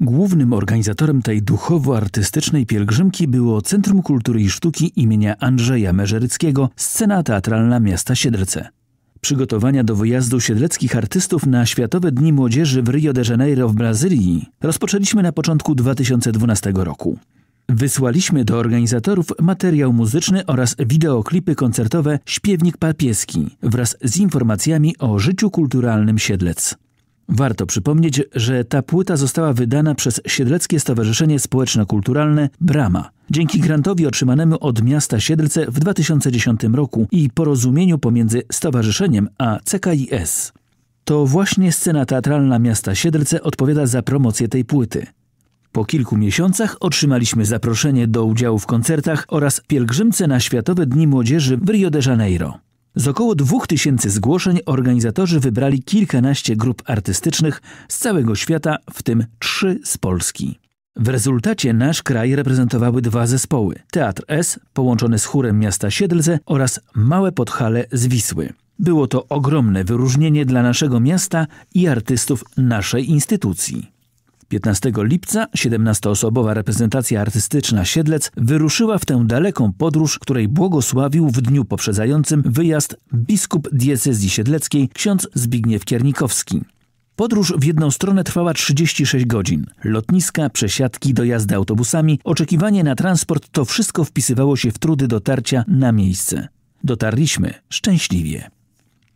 Głównym organizatorem tej duchowo-artystycznej pielgrzymki było Centrum Kultury i Sztuki imienia Andrzeja Meżeryckiego, scena teatralna miasta Siedlce. Przygotowania do wyjazdu siedleckich artystów na Światowe Dni Młodzieży w Rio de Janeiro w Brazylii rozpoczęliśmy na początku 2012 roku. Wysłaliśmy do organizatorów materiał muzyczny oraz wideoklipy koncertowe Śpiewnik Papieski wraz z informacjami o życiu kulturalnym Siedlec. Warto przypomnieć, że ta płyta została wydana przez Siedleckie Stowarzyszenie Społeczno-Kulturalne Brama. Dzięki grantowi otrzymanemu od miasta Siedlce w 2010 roku i porozumieniu pomiędzy stowarzyszeniem a CKIS. To właśnie scena teatralna miasta Siedlce odpowiada za promocję tej płyty. Po kilku miesiącach otrzymaliśmy zaproszenie do udziału w koncertach oraz pielgrzymce na Światowe Dni Młodzieży w Rio de Janeiro. Z około 2000 zgłoszeń organizatorzy wybrali kilkanaście grup artystycznych z całego świata, w tym trzy z Polski. W rezultacie nasz kraj reprezentowały dwa zespoły: Teatr S, połączony z chórem miasta Siedlce oraz Małe Podchale z Wisły. Było to ogromne wyróżnienie dla naszego miasta i artystów naszej instytucji. 15 lipca 17-osobowa reprezentacja artystyczna Siedlec wyruszyła w tę daleką podróż, której błogosławił w dniu poprzedzającym wyjazd biskup diecezji siedleckiej ksiądz Zbigniew Kiernikowski. Podróż w jedną stronę trwała 36 godzin. Lotniska, przesiadki, dojazdy autobusami, oczekiwanie na transport to wszystko wpisywało się w trudy dotarcia na miejsce. Dotarliśmy szczęśliwie.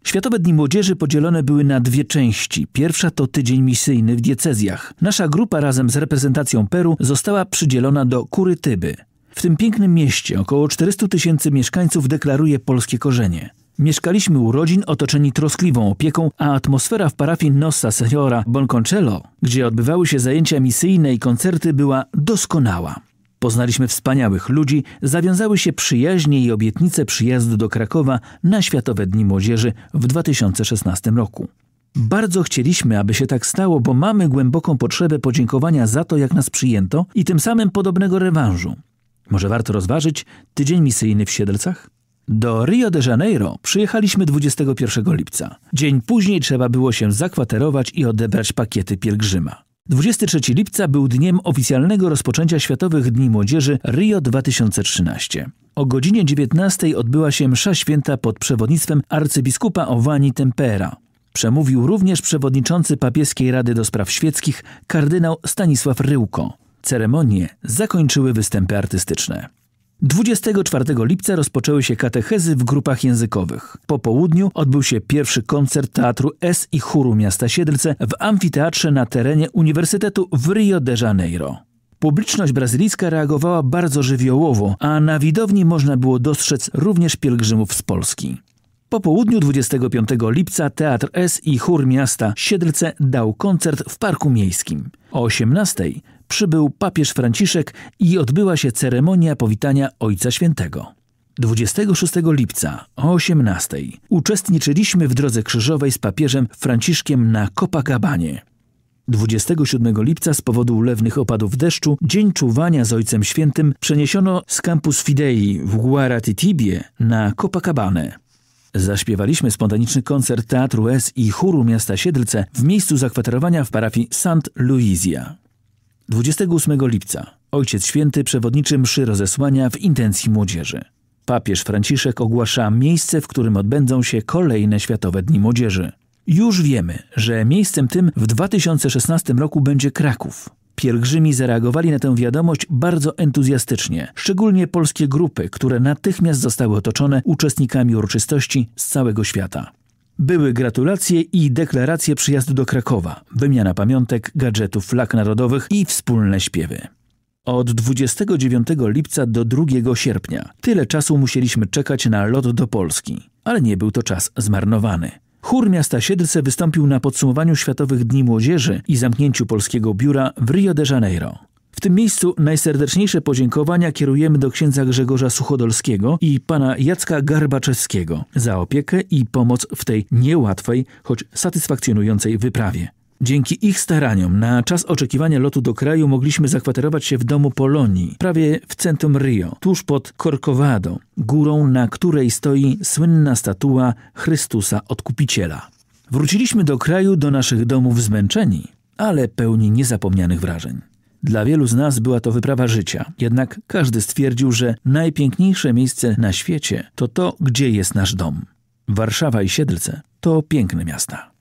Światowe Dni Młodzieży podzielone były na dwie części. Pierwsza to tydzień misyjny w diecezjach. Nasza grupa razem z reprezentacją Peru została przydzielona do Kurytyby. W tym pięknym mieście około 400 tysięcy mieszkańców deklaruje polskie korzenie. Mieszkaliśmy u rodzin otoczeni troskliwą opieką, a atmosfera w parafii Nossa Senora Bonconcello, gdzie odbywały się zajęcia misyjne i koncerty, była doskonała. Poznaliśmy wspaniałych ludzi, zawiązały się przyjaźnie i obietnice przyjazdu do Krakowa na Światowe Dni Młodzieży w 2016 roku. Bardzo chcieliśmy, aby się tak stało, bo mamy głęboką potrzebę podziękowania za to, jak nas przyjęto i tym samym podobnego rewanżu. Może warto rozważyć tydzień misyjny w Siedlcach? Do Rio de Janeiro przyjechaliśmy 21 lipca. Dzień później trzeba było się zakwaterować i odebrać pakiety pielgrzyma. 23 lipca był dniem oficjalnego rozpoczęcia Światowych Dni Młodzieży Rio 2013. O godzinie 19 odbyła się msza święta pod przewodnictwem arcybiskupa Owani Tempera. Przemówił również przewodniczący Papieskiej Rady do Spraw Świeckich kardynał Stanisław Ryłko. Ceremonie zakończyły występy artystyczne. 24 lipca rozpoczęły się katechezy w grupach językowych. Po południu odbył się pierwszy koncert Teatru S i Chóru Miasta Siedlce w amfiteatrze na terenie Uniwersytetu w Rio de Janeiro. Publiczność brazylijska reagowała bardzo żywiołowo, a na widowni można było dostrzec również pielgrzymów z Polski. Po południu 25 lipca Teatr S i Chór Miasta Siedlce dał koncert w Parku Miejskim. O 18 przybył papież Franciszek i odbyła się ceremonia powitania Ojca Świętego. 26 lipca o 18 uczestniczyliśmy w drodze krzyżowej z papieżem Franciszkiem na Copacabanie. 27 lipca z powodu ulewnych opadów deszczu Dzień Czuwania z Ojcem Świętym przeniesiono z Campus Fidei w Guaratitibie na Copacabane. Zaśpiewaliśmy spontaniczny koncert Teatru S i chóru miasta Siedlce w miejscu zakwaterowania w parafii St. Luizia. 28 lipca Ojciec Święty przewodniczy mszy rozesłania w intencji młodzieży. Papież Franciszek ogłasza miejsce, w którym odbędą się kolejne Światowe Dni Młodzieży. Już wiemy, że miejscem tym w 2016 roku będzie Kraków. Pielgrzymi zareagowali na tę wiadomość bardzo entuzjastycznie, szczególnie polskie grupy, które natychmiast zostały otoczone uczestnikami uroczystości z całego świata. Były gratulacje i deklaracje przyjazdu do Krakowa, wymiana pamiątek, gadżetów, flag narodowych i wspólne śpiewy. Od 29 lipca do 2 sierpnia. Tyle czasu musieliśmy czekać na lot do Polski, ale nie był to czas zmarnowany. Chór miasta Siedlce wystąpił na podsumowaniu Światowych Dni Młodzieży i zamknięciu polskiego biura w Rio de Janeiro. W tym miejscu najserdeczniejsze podziękowania kierujemy do księdza Grzegorza Suchodolskiego i pana Jacka Garbaczewskiego za opiekę i pomoc w tej niełatwej, choć satysfakcjonującej wyprawie. Dzięki ich staraniom na czas oczekiwania lotu do kraju mogliśmy zakwaterować się w domu Polonii, prawie w centrum Rio, tuż pod Corcovado, górą, na której stoi słynna statua Chrystusa Odkupiciela. Wróciliśmy do kraju, do naszych domów zmęczeni, ale pełni niezapomnianych wrażeń. Dla wielu z nas była to wyprawa życia, jednak każdy stwierdził, że najpiękniejsze miejsce na świecie to to, gdzie jest nasz dom. Warszawa i Siedlce to piękne miasta.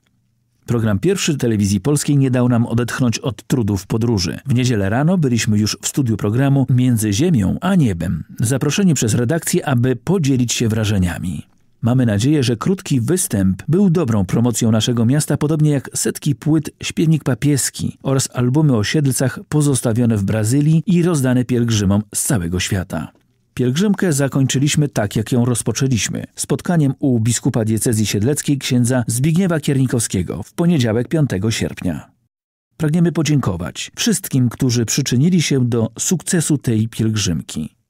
Program pierwszy telewizji polskiej nie dał nam odetchnąć od trudów podróży. W niedzielę rano byliśmy już w studiu programu Między Ziemią a Niebem, zaproszeni przez redakcję, aby podzielić się wrażeniami. Mamy nadzieję, że krótki występ był dobrą promocją naszego miasta, podobnie jak setki płyt Śpiewnik Papieski oraz albumy o siedlcach pozostawione w Brazylii i rozdane pielgrzymom z całego świata. Pielgrzymkę zakończyliśmy tak, jak ją rozpoczęliśmy. Spotkaniem u biskupa diecezji siedleckiej księdza Zbigniewa Kiernikowskiego w poniedziałek 5 sierpnia. Pragniemy podziękować wszystkim, którzy przyczynili się do sukcesu tej pielgrzymki.